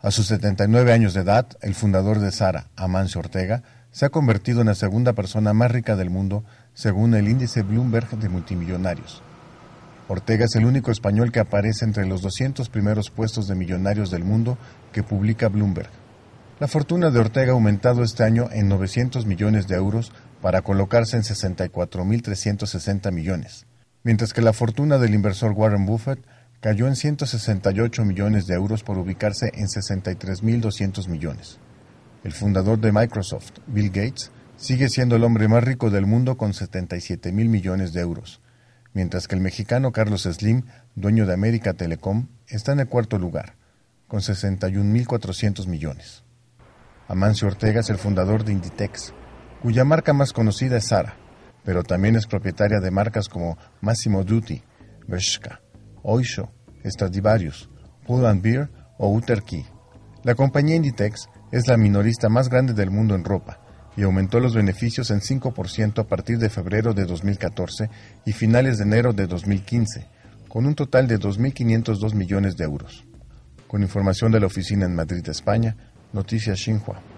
A sus 79 años de edad, el fundador de Sara, Amancio Ortega, se ha convertido en la segunda persona más rica del mundo según el índice Bloomberg de multimillonarios. Ortega es el único español que aparece entre los 200 primeros puestos de millonarios del mundo que publica Bloomberg. La fortuna de Ortega ha aumentado este año en 900 millones de euros para colocarse en 64.360 millones, mientras que la fortuna del inversor Warren Buffett cayó en 168 millones de euros por ubicarse en 63.200 millones. El fundador de Microsoft, Bill Gates, sigue siendo el hombre más rico del mundo con 77.000 millones de euros, mientras que el mexicano Carlos Slim, dueño de América Telecom, está en el cuarto lugar, con 61.400 millones. Amancio Ortega es el fundador de Inditex, cuya marca más conocida es Sara, pero también es propietaria de marcas como Massimo Dutti, Bershka, Oisho. Stradivarius, Pull Beer o Utter La compañía Inditex es la minorista más grande del mundo en ropa y aumentó los beneficios en 5% a partir de febrero de 2014 y finales de enero de 2015, con un total de 2.502 millones de euros. Con información de la oficina en Madrid, España, Noticias Xinhua.